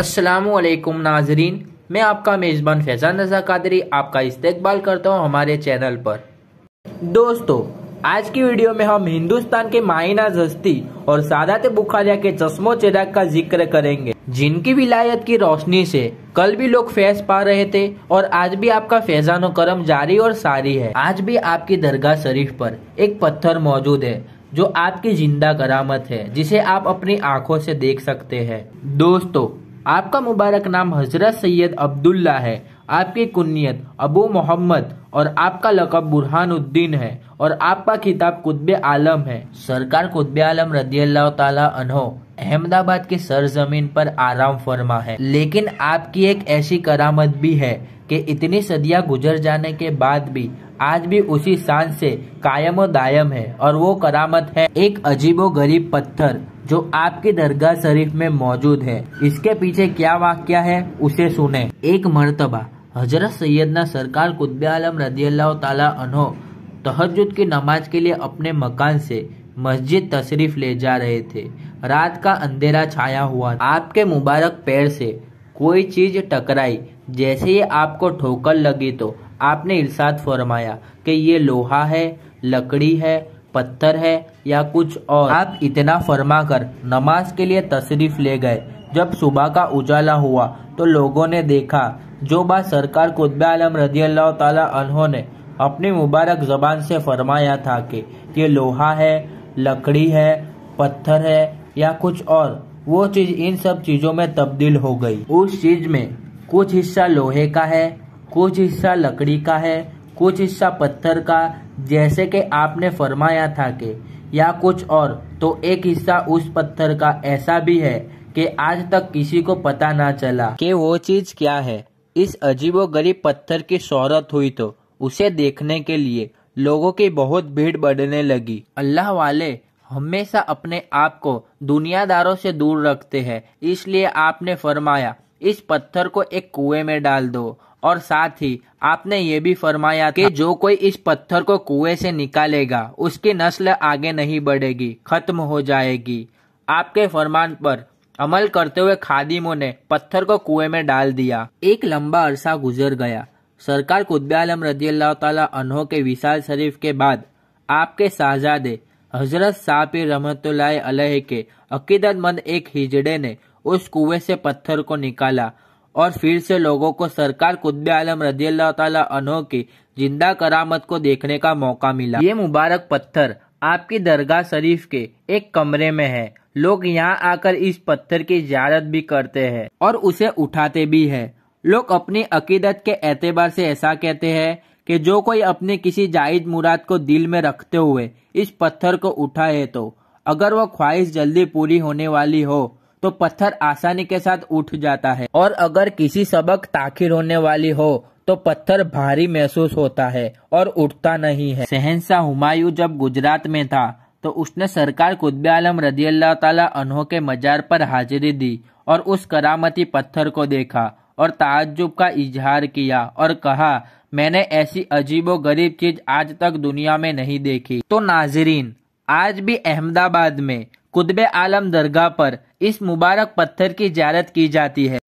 असलकुम नाजरीन मैं आपका मेज़बान फैज़ान रजा कादरी आपका इस्तकबाल करता हूँ हमारे चैनल पर दोस्तों आज की वीडियो में हम हिंदुस्तान के मायना जस्ती और सादात बुखारिया के चश्मो चिराग का जिक्र करेंगे जिनकी विलायत की रोशनी से कल भी लोग फैस पा रहे थे और आज भी आपका फैजानो करम जारी और सारी है आज भी आपकी दरगाह शरीफ पर एक पत्थर मौजूद है जो आपकी जिंदा करामत है जिसे आप अपनी आंखों से देख सकते हैं दोस्तों आपका मुबारक नाम हजरत सैयद अब्दुल्ला है आपकी कुन्नीत अबू मोहम्मद और आपका लकब बुरहानुद्दीन है और आपका खिताब कुतब आलम है सरकार कुतब आलम रदी अल्लाह अहमदाबाद की सरजमीन पर आराम फरमा है लेकिन आपकी एक ऐसी करामत भी है कि इतनी सदियां गुजर जाने के बाद भी आज भी उसी शान से कायम दायम है और वो करामत है एक अजीबो गरीब पत्थर जो आपकी दरगाह शरीफ में मौजूद है इसके पीछे क्या वाक्य है उसे सुने एक मरतबा हजरत सैदना सरकार कुतब आलम रजील्ला अनो तहजद की नमाज के लिए अपने मकान से मस्जिद तशरीफ ले जा रहे थे रात का अंधेरा छाया हुआ आपके मुबारक पैर से कोई चीज़ टकराई जैसे ही आपको ठोकर लगी तो आपने इर्साद फरमाया कि ये लोहा है लकड़ी है पत्थर है या कुछ और आप इतना फरमा कर नमाज के लिए तशरीफ ले गए जब सुबह का उजाला हुआ तो लोगों ने देखा जो बात सरकार कुतब आलम रजी अल्लाह तहों उन्होंने अपनी मुबारक ज़बान से फरमाया था कि ये लोहा है लकड़ी है पत्थर है या कुछ और वो चीज़ इन सब चीज़ों में तब्दील हो गई उस चीज़ में कुछ हिस्सा लोहे का है कुछ हिस्सा लकड़ी का है कुछ हिस्सा पत्थर का जैसे कि आपने फरमाया था कि या कुछ और तो एक हिस्सा उस पत्थर का ऐसा भी है कि आज तक किसी को पता ना चला कि वो चीज़ क्या है इस अजीबोगरीब पत्थर की शोहरत हुई तो उसे देखने के लिए लोगों की बहुत भीड़ बढ़ने लगी अल्लाह वाले हमेशा अपने आप को दुनियादारों से दूर रखते हैं इसलिए आपने फरमाया इस पत्थर को एक कुएं में डाल दो और साथ ही आपने ये भी फरमाया कि जो कोई इस पत्थर को कुएं से निकालेगा उसकी नस्ल आगे नहीं बढ़ेगी खत्म हो जाएगी आपके फरमान पर अमल करते हुए खादिमों ने पत्थर को कुएं में डाल दिया एक लंबा अरसा गुजर गया सरकार कुतब आलम रजी अल्लाह अनहों के विशाल शरीफ के बाद आपके शाहजादे हजरत साहब रमत अलह के अकीदतमंद एक हिजड़े ने उस कुएं से पत्थर को निकाला और फिर से लोगों को सरकार कुतब आलम रजी अल्लाह अनहो की जिंदा करामत को देखने का मौका मिला ये मुबारक पत्थर आपकी दरगाह शरीफ के एक कमरे में है लोग यहाँ आकर इस पत्थर की ज्यारत भी करते हैं और उसे उठाते भी हैं लोग अपनी अकीदत के एतबार से ऐसा कहते हैं कि जो कोई अपने किसी जायज मुराद को दिल में रखते हुए इस पत्थर को उठाए तो अगर वह ख्वाहिश जल्दी पूरी होने वाली हो तो पत्थर आसानी के साथ उठ जाता है और अगर किसी सबक ताखिर होने वाली हो तो पत्थर भारी महसूस होता है और उठता नहीं है सहनशाह हुमायूं जब गुजरात में था तो उसने सरकार कुतब आलम रदी अल्लाह तहों के मजार पर हाजिरी दी और उस करामती पत्थर को देखा और ताज्जुब का इजहार किया और कहा मैंने ऐसी अजीबो गरीब चीज आज तक दुनिया में नहीं देखी तो नाजरीन आज भी अहमदाबाद में कुतब आलम दरगाह पर इस मुबारक पत्थर की ज्यारत की जाती है